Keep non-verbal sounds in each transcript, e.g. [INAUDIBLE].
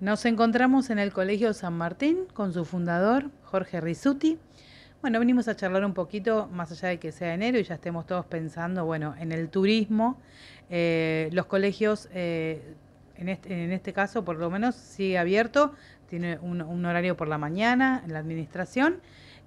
Nos encontramos en el Colegio San Martín con su fundador, Jorge Rizzuti. Bueno, venimos a charlar un poquito, más allá de que sea enero y ya estemos todos pensando, bueno, en el turismo. Eh, los colegios, eh, en, este, en, este, caso, por lo menos, sigue abierto, tiene un, horario por la mañana en la administración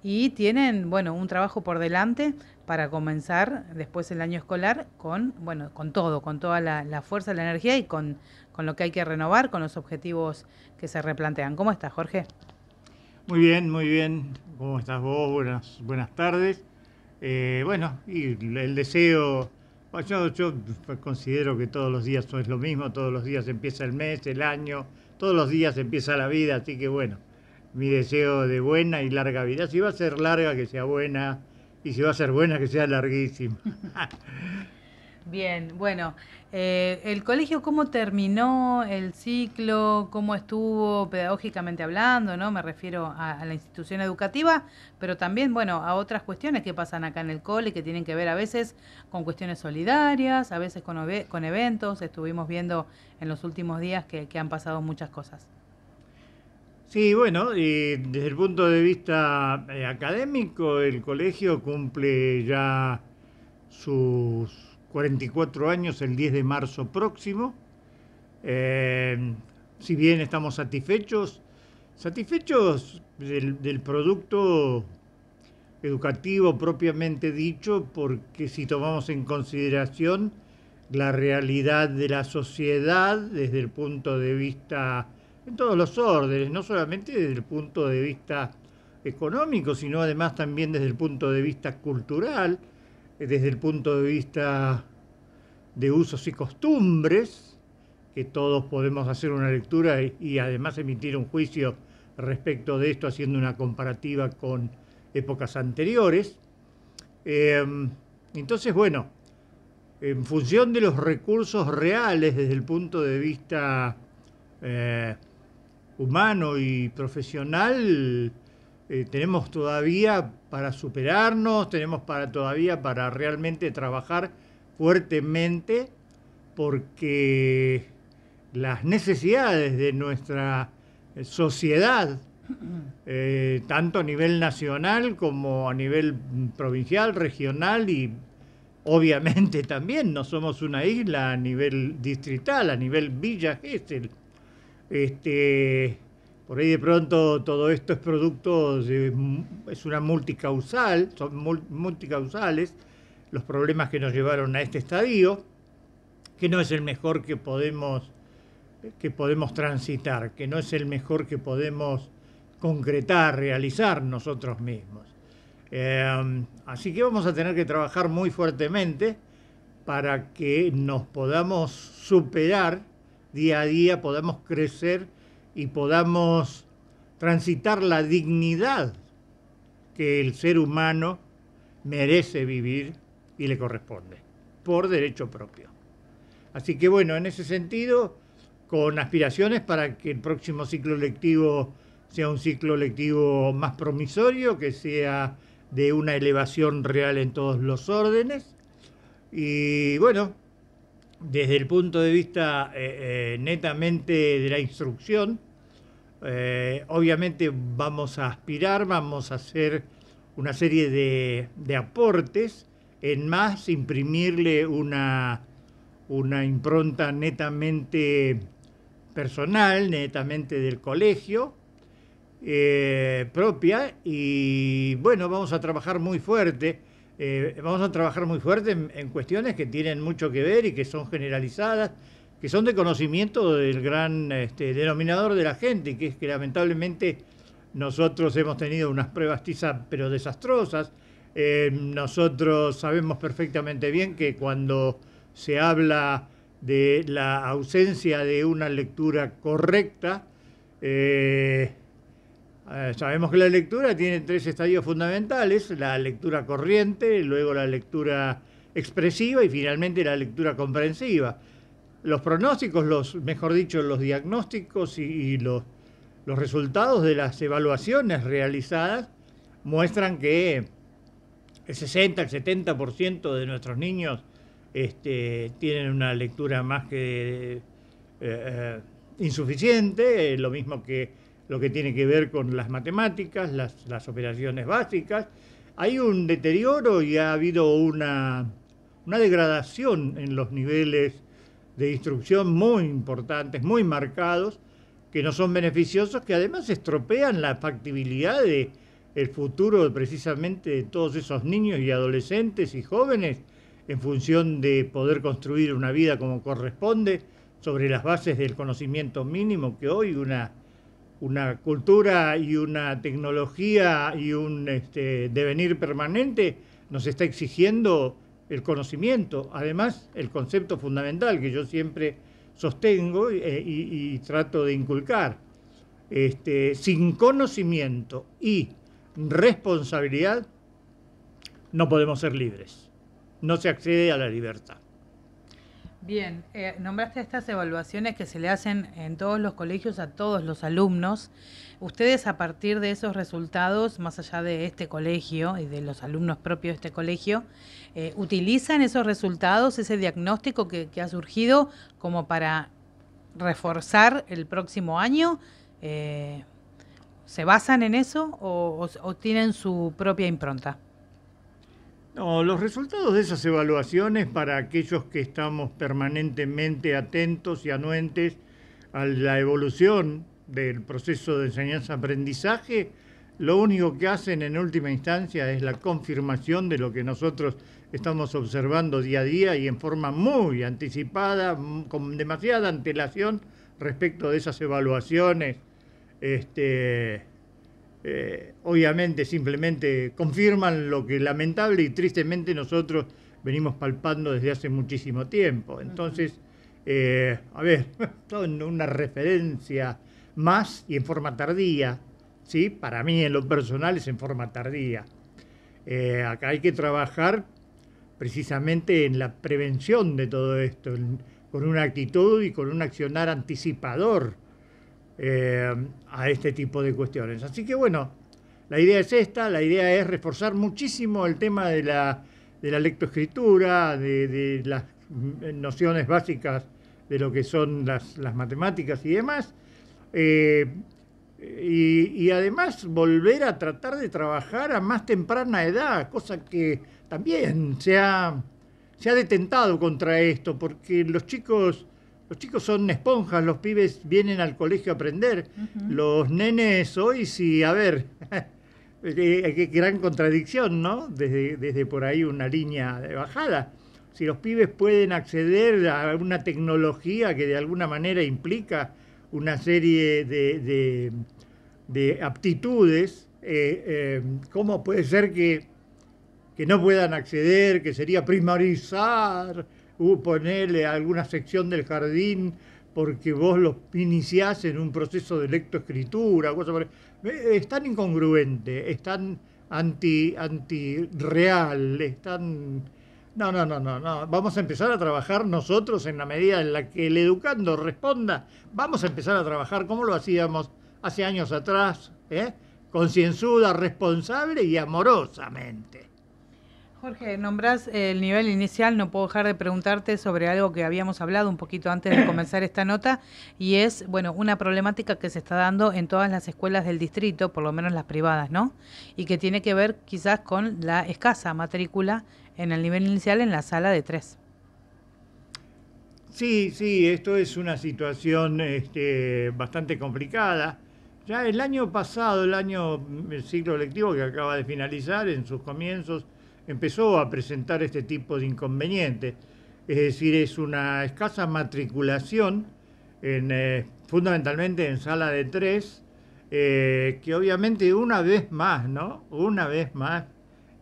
y tienen, bueno, un trabajo por delante para comenzar después el año escolar con, bueno, con todo, con toda la, la fuerza, la energía y con con lo que hay que renovar, con los objetivos que se replantean. ¿Cómo estás, Jorge? Muy bien, muy bien. ¿Cómo estás vos? Buenas, buenas tardes. Eh, bueno, y el deseo, yo, yo considero que todos los días es lo mismo, todos los días empieza el mes, el año, todos los días empieza la vida, así que bueno, mi deseo de buena y larga vida. Si va a ser larga, que sea buena, y si va a ser buena, que sea larguísima. [LAUGHS] Bien, bueno, eh, el colegio, ¿cómo terminó el ciclo? ¿Cómo estuvo pedagógicamente hablando? ¿no? Me refiero a, la institución educativa, pero también, bueno, a otras cuestiones que pasan acá en el cole, que tienen que ver a veces con cuestiones solidarias, a veces con, con eventos. Estuvimos viendo en los últimos días que, han pasado muchas cosas. Sí, bueno, y desde el punto de vista eh, académico, el colegio cumple ya sus 44 años el 10 de marzo próximo. Eh, si bien estamos satisfechos, satisfechos del producto educativo propiamente dicho, porque si tomamos en consideración la realidad de la sociedad desde el punto de vista, en todos los órdenes, no solamente desde el punto de vista económico, sino además también desde el punto de vista cultural, eh, desde el punto de vista de usos y costumbres, que todos podemos hacer una lectura y, además emitir un juicio respecto de esto haciendo una comparativa con épocas anteriores. Em, entonces, bueno, en función de los recursos reales desde el punto de vista eh, humano y profesional, eh, tenemos todavía para superarnos, tenemos para, todavía para realmente trabajar fuertemente porque las necesidades de nuestra eh, sociedad, [CLEARS THROAT] eh, tanto a nivel nacional como a nivel mm, provincial, regional y obviamente [LAUGHS] también no somos una isla a nivel distrital, a nivel Villa Este, por ahí de pronto todo esto es producto, de, es una multicausal, son multicausales los problemas que nos llevaron a este estadio, que no es el mejor que podemos, que podemos transitar, que no es el mejor que podemos concretar, realizar nosotros mismos. Em, así que vamos a tener que trabajar muy fuertemente para que nos podamos superar día a día, podamos crecer y podamos transitar la dignidad que el ser humano merece vivir y le corresponde, por derecho propio. Así que bueno, en ese sentido, con aspiraciones para que el próximo ciclo lectivo sea un ciclo lectivo más promisorio, que sea de una elevación real en todos los órdenes. Y bueno, desde el punto de vista eh, eh, netamente de la instrucción, eh, obviamente vamos a aspirar, vamos a hacer una serie de, aportes, en más imprimirle una, impronta netamente personal, netamente del colegio, eh, propia, y bueno, vamos a trabajar muy fuerte. Eh, vamos a trabajar muy fuerte en, cuestiones que tienen mucho que ver y que son generalizadas que son de conocimiento del gran este, denominador de la gente, que es que lamentablemente nosotros hemos tenido unas pruebas tizas pero desastrosas. Eh, nosotros sabemos perfectamente bien que cuando se habla de la ausencia de una lectura correcta, eh, eh, sabemos que la lectura tiene tres estadios fundamentales, la lectura corriente, luego la lectura expresiva y finalmente la lectura comprensiva los pronósticos, los, mejor dicho, los diagnósticos y, los, resultados de las evaluaciones realizadas muestran que el 60, el 70% de nuestros niños este, tienen una lectura más que eh, eh, insuficiente, eh, lo mismo que lo que tiene que ver con las matemáticas, las, operaciones básicas. Hay un deterioro y ha habido una degradación en los niveles de instrucción muy importantes, muy marcados, que no son beneficiosos, que además estropean la factibilidad de futuro precisamente de todos esos niños y adolescentes y jóvenes en función de poder construir una vida como corresponde sobre las bases del conocimiento mínimo que hoy una, una cultura y una tecnología y un este, devenir permanente nos está exigiendo el conocimiento, además el concepto fundamental que yo siempre sostengo eh, y, trato de inculcar. Este, sin conocimiento y responsabilidad no podemos ser libres. No se accede a la libertad. Bien, eh, nombraste estas evaluaciones que se le hacen en todos los colegios a todos los alumnos. Ustedes a partir de esos resultados, más allá de este colegio y de los alumnos propios de este colegio, eh, ¿utilizan esos resultados, ese diagnóstico que, ha surgido como para reforzar el próximo año? Eh, ¿Se basan en eso o tienen su propia impronta? No, los resultados de esas evaluaciones para aquellos que estamos permanentemente atentos y anuentes a la evolución del proceso de enseñanza-aprendizaje, lo único que hacen en última instancia es la confirmación de lo que nosotros estamos observando día a día y en forma muy anticipada, con demasiada antelación respecto de esas evaluaciones este, eh, obviamente simplemente confirman lo que lamentable y tristemente nosotros venimos palpando desde hace muchísimo tiempo. Entonces, eh, a ver, [LAUGHS] una referencia más y en forma tardía, ¿sí? Para mí en lo personal es en forma tardía. Eh, acá hay que trabajar precisamente en la prevención de todo esto, con una actitud y con un accionar anticipador eh, a este tipo de cuestiones. Así que bueno, la idea es esta, la idea es reforzar muchísimo el tema de la, de lectoescritura, de, las nociones básicas de lo que son las, matemáticas y demás. Eh, y, además volver a tratar de trabajar a más temprana edad, cosa que también se ha, se ha detentado contra esto, porque los chicos los chicos son esponjas, los pibes vienen al colegio a aprender. Los nenes hoy sí, a ver, [LAUGHS] eh, eh, qué gran contradicción, ¿no? Desde, desde por ahí una línea de bajada. Si los pibes pueden acceder a una tecnología que de alguna manera implica una serie de, aptitudes, eh, ¿cómo puede ser que, que no puedan acceder, que sería primarizar? uh, ponerle alguna sección del jardín porque vos los iniciás en un proceso de lectoescritura, por... Es tan incongruente, es tan anti, anti es tan... No, no, no, no, no. Vamos a empezar a trabajar nosotros en la medida en la que el educando responda. Vamos a empezar a trabajar como lo hacíamos hace años atrás, eh? concienzuda, responsable y amorosamente. Jorge, nombras el nivel inicial, no puedo dejar de preguntarte sobre algo que habíamos hablado un poquito antes de comenzar esta nota, y es, bueno, una problemática que se está dando en todas las escuelas del distrito, por lo menos las privadas, ¿no? Y que tiene que ver quizás con la escasa matrícula en el nivel inicial en la sala de tres. Sí, sí, esto es una situación este, bastante complicada. Ya el año pasado, el año, el ciclo lectivo que acaba de finalizar, en sus comienzos, empezó a presentar este tipo de inconvenientes. Es decir, es una escasa matriculación, eh, fundamentalmente en sala de tres, eh, que obviamente una vez más, ¿no? Una vez más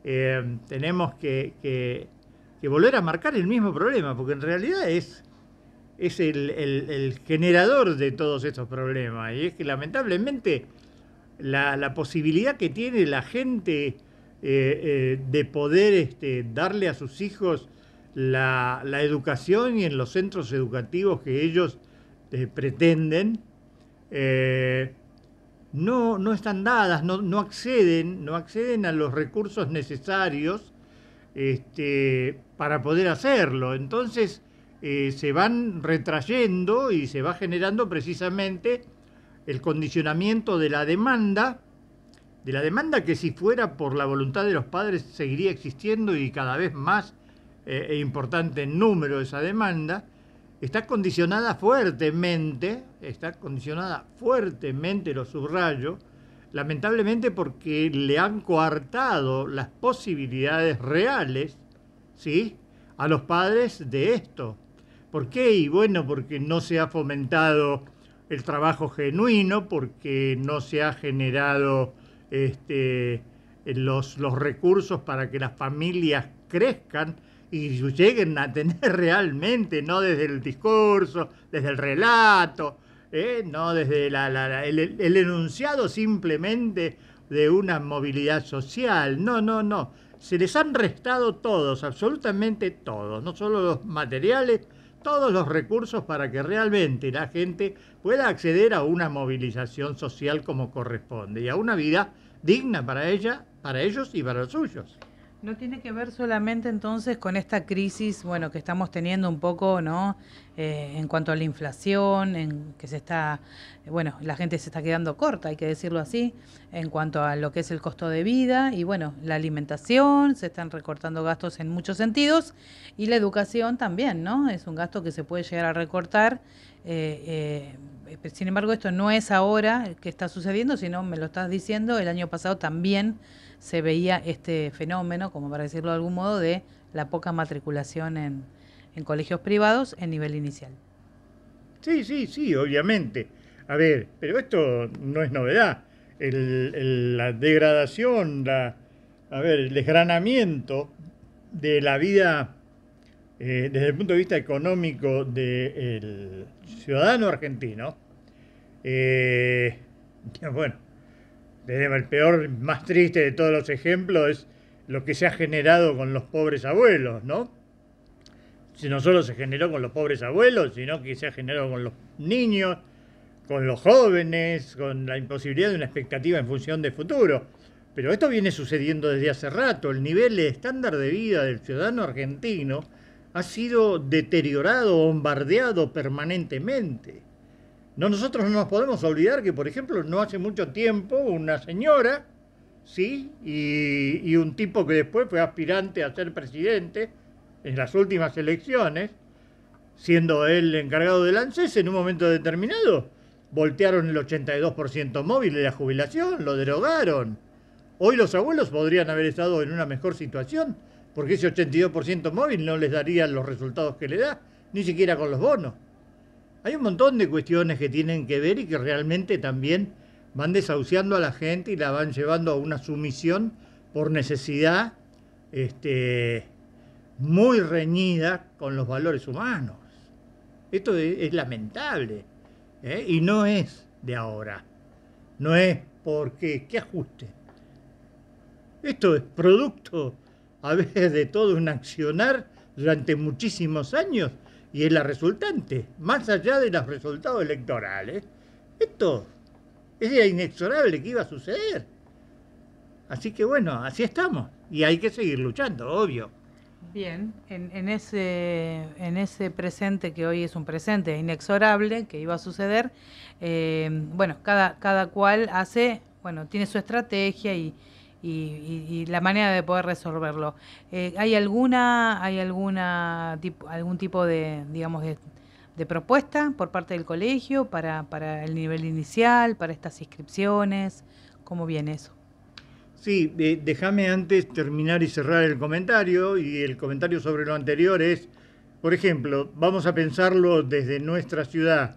eh, tenemos que, volver a marcar el mismo problema, porque en realidad es, es el, generador de todos estos problemas. Y es que lamentablemente la posibilidad que tiene la gente eh, eh, de poder este, darle a sus hijos la, educación y en los centros educativos que ellos eh, pretenden, no, no están dadas, no, acceden, no acceden a los recursos necesarios este, para poder hacerlo. Entonces se van retrayendo y se va generando precisamente el condicionamiento de la demanda de la demanda que si fuera por la voluntad de los padres seguiría existiendo y cada vez más eh, e importante en número esa demanda, está condicionada fuertemente, está condicionada fuertemente, lo subrayo, lamentablemente porque le han coartado las posibilidades reales, ¿sí?, a los padres de esto. ¿Por qué? Y bueno, porque no se ha fomentado el trabajo genuino, porque no se ha generado este, eh, los, los recursos para que las familias crezcan y lleguen a [LAUGHS] tener realmente, no desde el discurso, desde el relato, eh, no desde el, el, enunciado simplemente de una movilidad social. No, no, no. Se les han restado todos, absolutamente todos, no solo los materiales, todos los recursos para que realmente la gente pueda acceder a una movilización social como corresponde y a una vida digna para ella, para ellos y para los suyos. No tiene que ver solamente entonces con esta crisis, bueno, que estamos teniendo un poco, ¿no? Eh, en cuanto a la inflación, en que se está, bueno, la gente se está quedando corta, hay que decirlo así, en cuanto a lo que es el costo de vida y bueno, la alimentación, se están recortando gastos en muchos sentidos y la educación también, ¿no? Es un gasto que se puede llegar a recortar. Eh, eh, eh, sin embargo, esto no es ahora que está sucediendo, sino me lo estás diciendo, el año pasado también se veía este fenómeno, como para decirlo de algún modo, de la poca matriculación en, colegios privados en nivel inicial. Sí, sí, sí, obviamente. A ver, pero esto no es novedad. la degradación, a ver, el desgranamiento de la vida eh, desde el punto de vista económico del ciudadano argentino eh, [LAUGHS] bueno, el peor, más triste de todos los ejemplos es lo que se ha generado con los pobres abuelos, ¿no? Si no solo se generó con los pobres abuelos, sino que se ha generado con los niños, con los jóvenes, con la imposibilidad de una expectativa en función de futuro. Pero esto viene sucediendo desde hace rato. El nivel de estándar de vida del ciudadano argentino ha sido deteriorado, bombardeado permanentemente. No, nosotros no nos podemos olvidar que, por ejemplo, no hace mucho tiempo una señora, ¿sí? Y, un tipo que después fue aspirante a ser presidente en las últimas elecciones, siendo él encargado del ANSES, en un momento determinado voltearon el 82% móvil de la jubilación, lo derogaron. Hoy los abuelos podrían haber estado en una mejor situación, porque ese 82% móvil no les daría los resultados que le da, ni siquiera con los bonos. Hay un montón de cuestiones que tienen que ver y que realmente también van desahuciando a la gente y la van llevando a una sumisión por necesidad este, muy reñida con los valores humanos. Esto es, lamentable ¿eh? y no es de ahora, no es porque, ¿qué ajuste? Esto es producto a veces de todo un accionar durante muchísimos años y es la resultante, más allá de los resultados electorales. Esto es inexorable que iba a suceder. Así que bueno, así estamos. Y hay que seguir luchando, obvio. Bien, en, ese, en ese presente que hoy es un presente inexorable, que iba a suceder, eh, bueno, cada, cada cual hace, bueno, tiene su estrategia y, y, la manera de poder resolverlo. Eh, ¿Hay alguna, hay alguna algún tipo de, digamos, de, propuesta por parte del colegio para, el nivel inicial, para estas inscripciones? ¿Cómo viene eso? Sí, déjame antes terminar y cerrar el comentario. Y el comentario sobre lo anterior es, por ejemplo, vamos a pensarlo desde nuestra ciudad,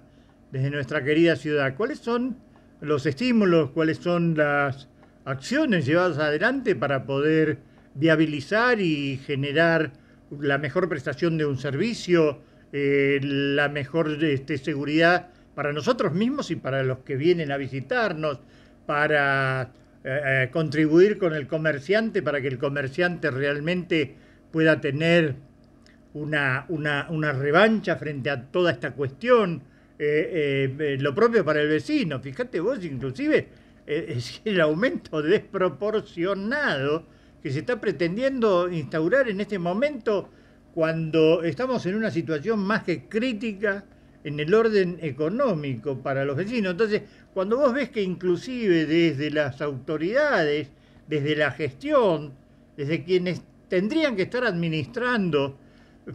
desde nuestra querida ciudad. ¿Cuáles son los estímulos? ¿Cuáles son las acciones llevadas adelante para poder viabilizar y generar la mejor prestación de un servicio, eh, la mejor este, seguridad para nosotros mismos y para los que vienen a visitarnos, para eh, eh, contribuir con el comerciante, para que el comerciante realmente pueda tener una, revancha frente a toda esta cuestión. lo propio para el vecino, fíjate vos inclusive eh, [LAUGHS] es el aumento desproporcionado que se está pretendiendo instaurar en este momento cuando estamos en una situación más que crítica en el orden económico para los vecinos. Entonces, cuando vos ves que inclusive desde las autoridades, desde la gestión, desde quienes tendrían que estar administrando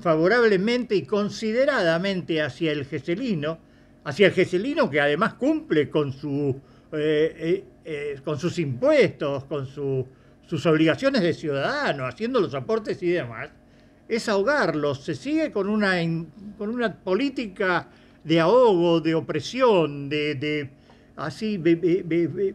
favorablemente y consideradamente hacia el geselino, hacia el geselino que además cumple con su eh, eh, eh, con sus impuestos, con sus obligaciones de ciudadano, haciendo los aportes y demás, es ahogarlos. Se sigue con una, con una política de ahogo, de opresión, de, así, qué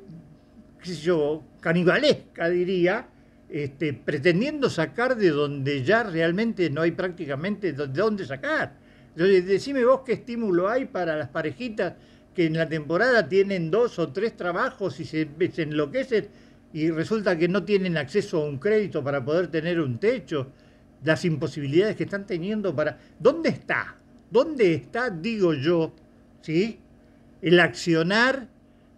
sé yo, canibalesca, diría, este, pretendiendo sacar de donde ya realmente no hay prácticamente de dónde sacar. decime vos qué estímulo hay para las parejitas que en la temporada tienen dos o tres trabajos y se, enloquecen y resulta que no tienen acceso a un crédito para poder tener un techo, las imposibilidades que están teniendo para... ¿Dónde está? ¿Dónde está, digo yo, ¿sí? el accionar,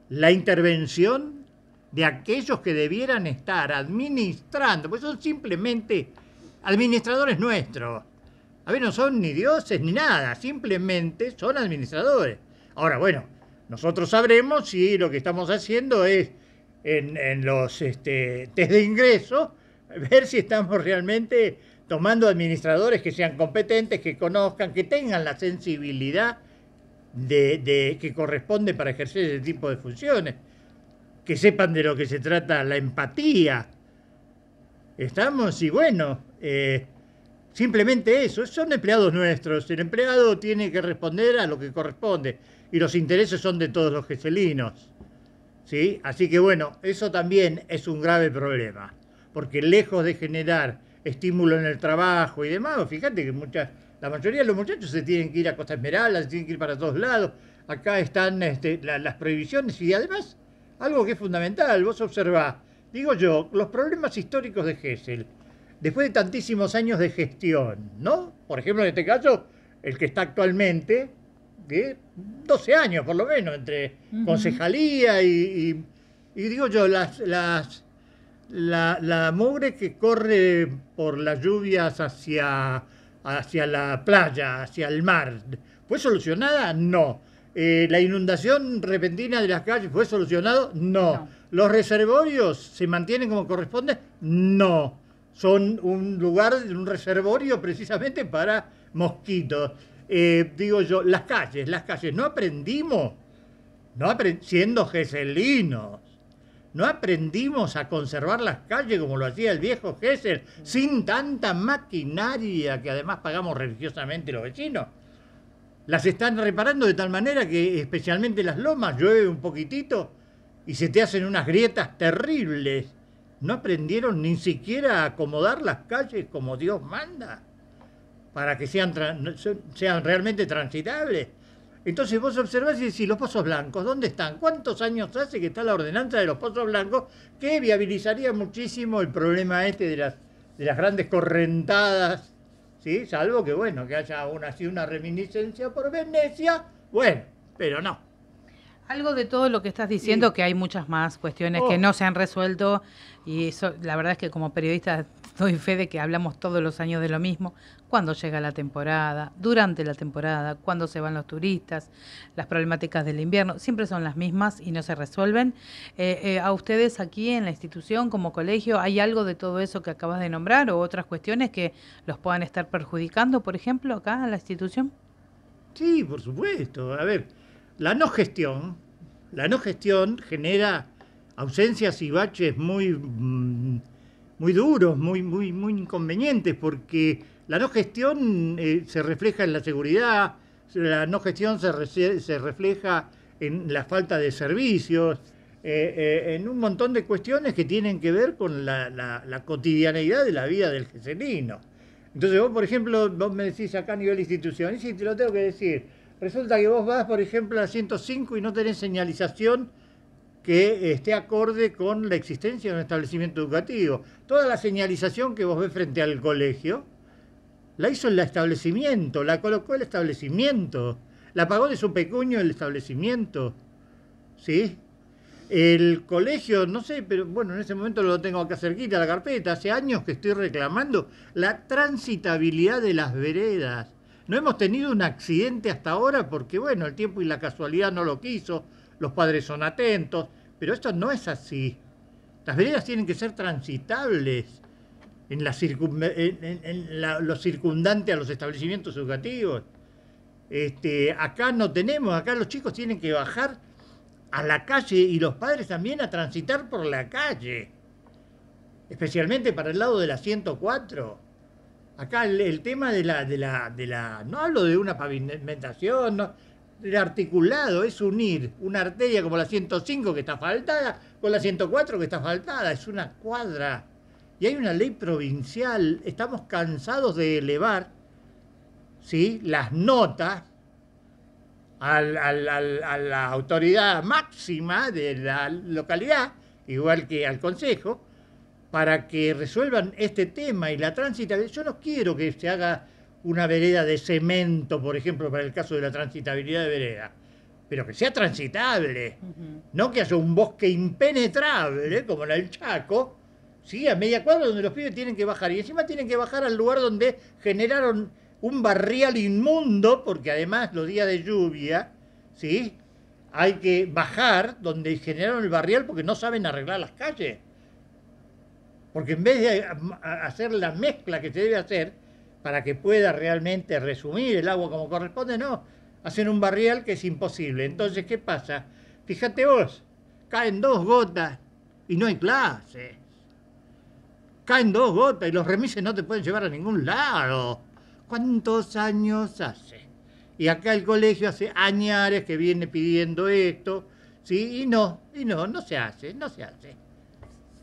la intervención de aquellos que debieran estar administrando? Pues son simplemente administradores nuestros. A ver, no son ni dioses ni nada, simplemente son administradores. Ahora, bueno, nosotros sabremos si lo que estamos haciendo es en, los este, test de ingreso, [LAUGHS] ver si estamos realmente tomando administradores que sean competentes, que conozcan, que tengan la sensibilidad de, que corresponde para ejercer ese tipo de funciones, que sepan de lo que se trata la empatía. Estamos, y bueno, eh, simplemente eso, son empleados nuestros, el empleado tiene que responder a lo que corresponde y los intereses son de todos los geselinos. ¿sí? Así que bueno, eso también es un grave problema, porque lejos de generar estímulo en el trabajo y demás, fíjate que muchas, la mayoría de los muchachos se tienen que ir a Costa Esmeralda, se tienen que ir para todos lados, acá están este, las prohibiciones y además algo que es fundamental, vos observás, digo yo, los problemas históricos de Gesell, después de tantísimos años de gestión, ¿no? Por ejemplo, en este caso, el que está actualmente, 12 años por lo menos entre concejalía y, digo yo, las, las, la, la, mugre que corre por las lluvias hacia, hacia la playa, hacia el mar, ¿fue solucionada? No. Eh, ¿La inundación repentina de las calles fue solucionado? no. ¿Los reservorios se mantienen como corresponde? No. Son un lugar, un reservorio precisamente para mosquitos. Eh, digo yo, las calles, las calles, no aprendimos, no siendo geselinos, no aprendimos a conservar las calles como lo hacía el viejo gesel sin tanta maquinaria que además pagamos religiosamente los vecinos. Las están reparando de tal manera que especialmente las lomas llueve un poquitito y se te hacen unas grietas terribles. No aprendieron ni siquiera a acomodar las calles como Dios manda para que sean, sean realmente transitables. Entonces vos observás y decís, los pozos blancos, ¿dónde están? ¿Cuántos años hace que está la ordenanza de los pozos blancos que viabilizaría muchísimo el problema este de las, grandes correntadas? ¿sí? Salvo que, bueno, que haya aún así una reminiscencia por Venecia, bueno, pero no. Algo de todo lo que estás diciendo, que hay muchas más cuestiones que oh. no se han resuelto y eso, la verdad es que como periodista doy fe de que hablamos todos los años de lo mismo, cuando llega la temporada, durante la temporada, cuando se van los turistas, las problemáticas del invierno, siempre son las mismas y no se resuelven. Eh, eh, ¿A ustedes aquí en la institución, como colegio, hay algo de todo eso que acabas de nombrar o otras cuestiones que los puedan estar perjudicando, por ejemplo, acá en la institución? Sí, por supuesto. A ver, la no gestión, la no gestión genera ausencias y baches muy... Mm, muy duros, muy, muy, muy inconvenientes, porque la no gestión eh, se refleja en la seguridad, la no gestión se, refleja en la falta de servicios, eh, eh, en un montón de cuestiones que tienen que ver con la, la, cotidianeidad de la vida del geselino. Entonces vos, por ejemplo, vos me decís acá a nivel institucional, y si te lo tengo que decir, resulta que vos vas, por ejemplo, a 105 y no tenés señalización que esté acorde con la existencia de un establecimiento educativo. Toda la señalización que vos ves frente al colegio la hizo el establecimiento, la colocó el establecimiento, la pagó de su pecuño el establecimiento. ¿Sí? El colegio, no sé, pero bueno, en ese momento lo tengo acá cerquita, la carpeta. Hace años que estoy reclamando la transitabilidad de las veredas. No hemos tenido un accidente hasta ahora porque, bueno, el tiempo y la casualidad no lo quiso, los padres son atentos, pero esto no es así. Las veredas tienen que ser transitables en, la lo circundante a los establecimientos educativos. Este, acá no tenemos, acá los chicos tienen que bajar a la calle y los padres también a transitar por la calle, especialmente para el lado de la 104. Acá el, tema de la, de la, de la, no hablo de una pavimentación, no, el articulado, es unir una arteria como la 105 que está faltada con la 104 que está faltada, es una cuadra. Y hay una ley provincial, estamos cansados de elevar ¿sí? las notas a la autoridad máxima de la localidad, igual que al Consejo, para que resuelvan este tema y la tránsito. Yo no quiero que se haga una vereda de cemento, por ejemplo, para el caso de la transitabilidad de vereda, pero que sea transitable, no que haya un bosque impenetrable, como en el Chaco, ¿sí? a media cuadra donde los pibes tienen que bajar, y encima tienen que bajar al lugar donde generaron un barrial inmundo, porque además los días de lluvia, ¿sí? hay que bajar donde generaron el barrial porque no saben arreglar las calles. Porque en vez de hacer la mezcla que se debe hacer, para que pueda realmente resumir el agua como corresponde, no, hacen un barrial que es imposible. Entonces, ¿qué pasa? Fíjate vos, caen dos gotas y no hay clases. Caen dos gotas y los remises no te pueden llevar a ningún lado. ¿Cuántos años hace? Y acá el colegio hace añares que viene pidiendo esto, ¿sí? Y no, y no, no se hace, no se hace.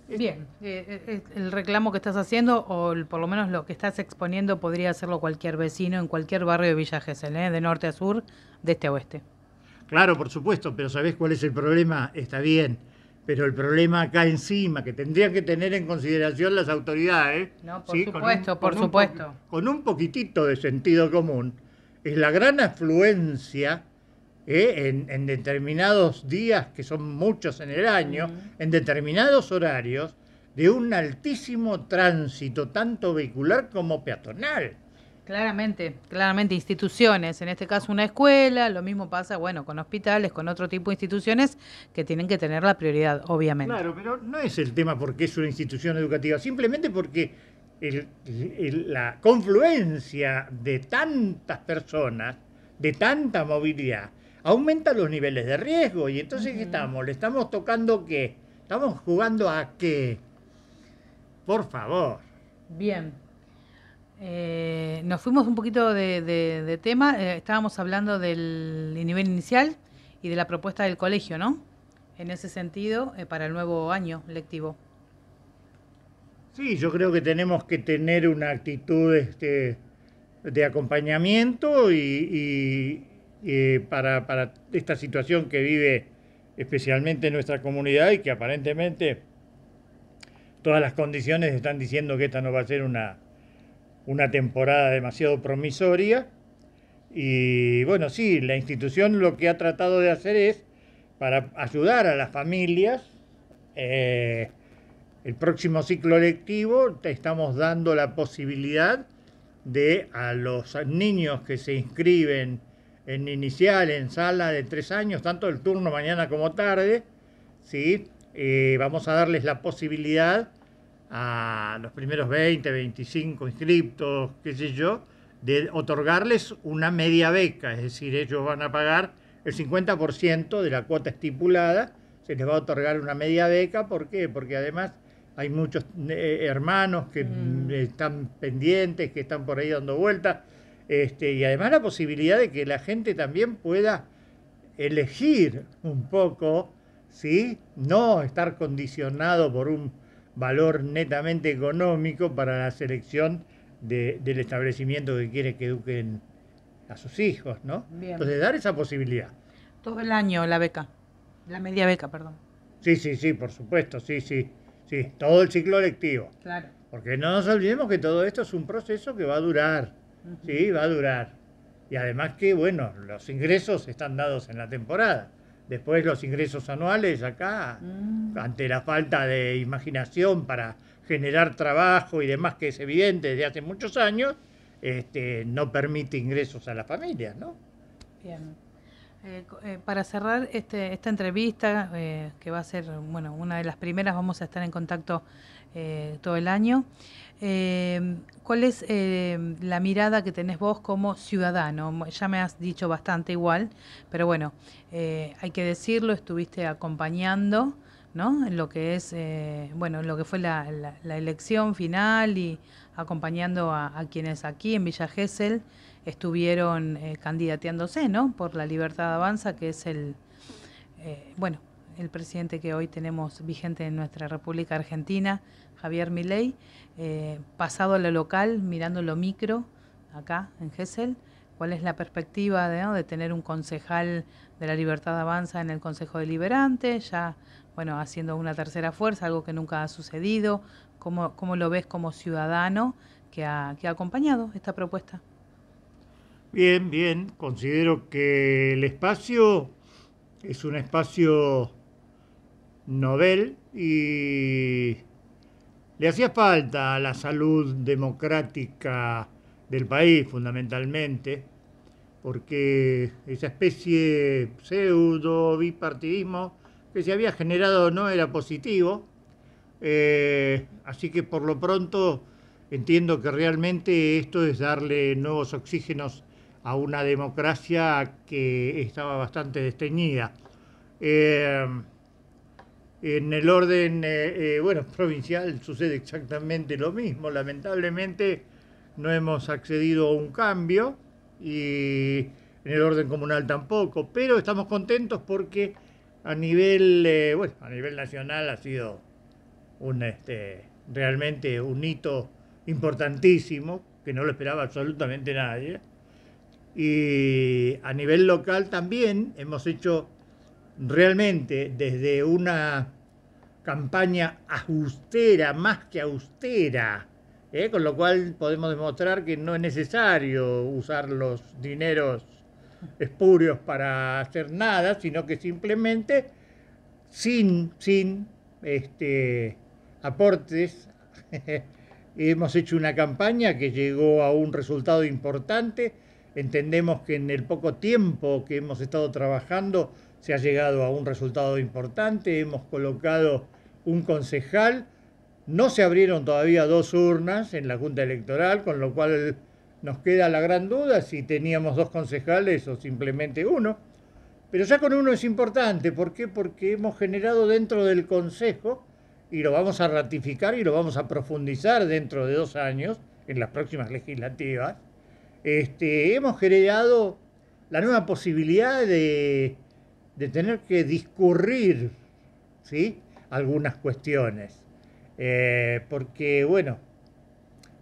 Bien, eh, eh, el reclamo que estás haciendo, o por lo menos lo que estás exponiendo, podría hacerlo cualquier vecino en cualquier barrio de Villa Gesell, ¿eh? de norte a sur, de este a oeste. Claro, por supuesto, pero ¿sabés cuál es el problema? Está bien, pero el problema acá encima, que tendrían que tener en consideración las autoridades. No, por supuesto, por supuesto. con un poquitito de sentido común, es la gran afluencia ¿eh? en, determinados días, que son muchos en el año, en determinados horarios, de un altísimo tránsito, tanto vehicular como peatonal. Claramente, claramente, instituciones, en este caso una escuela, lo mismo pasa, bueno, con hospitales, con otro tipo de instituciones que tienen que tener la prioridad, obviamente. Claro, pero no es el tema porque es una institución educativa, simplemente porque la confluencia de tantas personas, de tanta movilidad, aumenta los niveles de riesgo. Y entonces, ¿qué estamos? ¿Le estamos tocando qué? ¿Estamos jugando a qué? Por favor. Bien. Eh, nos fuimos un poquito de, tema. Eh, estábamos hablando del nivel inicial y de la propuesta del colegio, ¿no? En ese sentido, eh, para el nuevo año lectivo. Sí, yo creo que tenemos que tener una actitud este, de acompañamiento y eh, para, esta situación que vive especialmente nuestra comunidad y que aparentemente todas las condiciones están diciendo que esta no va a ser una, una temporada demasiado promisoria. Y bueno, sí, la institución lo que ha tratado de hacer es, para ayudar a las familias, eh, el próximo ciclo lectivo te estamos dando la posibilidad de a los niños que se inscriben en inicial, en sala de tres años, tanto el turno mañana como tarde, ¿sí? Eh, vamos a darles la posibilidad a los primeros 20, 25 inscriptos, qué sé yo, de otorgarles una media beca, es decir, ellos van a pagar el 50% de la cuota estipulada, se les va a otorgar una media beca, ¿por qué? Porque además hay muchos eh, hermanos que mm. están pendientes, que están por ahí dando vueltas, este, y además la posibilidad de que la gente también pueda elegir un poco, ¿sí? No estar condicionado por un valor netamente económico para la selección del establecimiento que quiere que eduquen a sus hijos, ¿no? Entonces, dar esa posibilidad. Todo el año la beca, la media beca, perdón. Sí, sí, sí, por supuesto, sí, sí, sí, todo el ciclo lectivo. Claro. Porque no nos olvidemos que todo esto es un proceso que va a durar ¿sí? va a durar. Y además que, bueno, los ingresos están dados en la temporada. Después los ingresos anuales acá, mm. ante la falta de imaginación para generar trabajo y demás que es evidente desde hace muchos años, este, no permite ingresos a la familia, ¿no? Bien. Eh, eh, para cerrar este, esta entrevista, eh, que va a ser bueno, una de las primeras, vamos a estar en contacto todo el año. ¿Cuál es la mirada que tenés vos como ciudadano? Ya me has dicho bastante igual, pero bueno, hay que decirlo, estuviste acompañando. ¿no? en lo que es bueno lo que fue la, elección final y acompañando a, a quienes aquí en Villa Gesell estuvieron eh, candidateándose, ¿no? Por la Libertad Avanza, que es el, eh, bueno, el presidente que hoy tenemos vigente en nuestra República Argentina, Javier Milei, eh, pasado a lo local, mirando lo micro, acá en Gesell, cuál es la perspectiva de, de tener un concejal de la Libertad Avanza en el Consejo Deliberante, ya, bueno, haciendo una tercera fuerza, algo que nunca ha sucedido, cómo, cómo lo ves como ciudadano que que ha acompañado esta propuesta? Bien, bien, considero que el espacio es un espacio novel y le hacía falta a la salud democrática del país fundamentalmente, porque esa especie pseudo bipartidismo que se había generado no era positivo, eh, así que por lo pronto entiendo que realmente esto es darle nuevos oxígenos a una democracia que estaba bastante desteñida. Eh, en el orden, eh, eh, bueno, provincial sucede exactamente lo mismo. Lamentablemente no hemos accedido a un cambio y en el orden comunal tampoco, pero estamos contentos porque a nivel, a nivel nacional ha sido un, este, realmente un hito importantísimo que no lo esperaba absolutamente nadie y a nivel local también hemos hecho realmente desde una campaña austera, más que austera, ¿eh? con lo cual podemos demostrar que no es necesario usar los dineros espurios para hacer nada, sino que simplemente sin, sin este, aportes [LAUGHS] hemos hecho una campaña que llegó a un resultado importante Entendemos que en el poco tiempo que hemos estado trabajando se ha llegado a un resultado importante, hemos colocado un concejal, no se abrieron todavía dos urnas en la Junta Electoral, con lo cual nos queda la gran duda si teníamos dos concejales o simplemente uno. Pero ya con uno es importante, ¿por qué? Porque hemos generado dentro del Consejo, y lo vamos a ratificar y lo vamos a profundizar dentro de dos años, en las próximas legislativas, este, hemos generado la nueva posibilidad de, tener que discurrir algunas cuestiones. Eh, porque, bueno,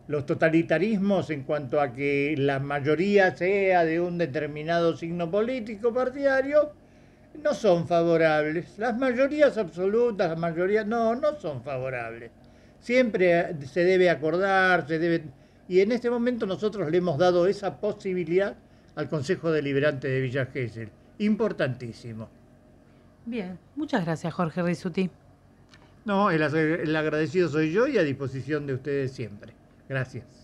los totalitarismos en cuanto a que la mayoría sea de un determinado signo político partidario, no son favorables. Las mayorías absolutas, las mayorías no, no son favorables. Siempre se debe acordar, se debe y en este momento nosotros le hemos dado esa posibilidad al Consejo Deliberante de Villa Gesell. Importantísimo. Bien, muchas gracias Jorge Rizuti. No, el agradecido soy yo y a disposición de ustedes siempre. Gracias.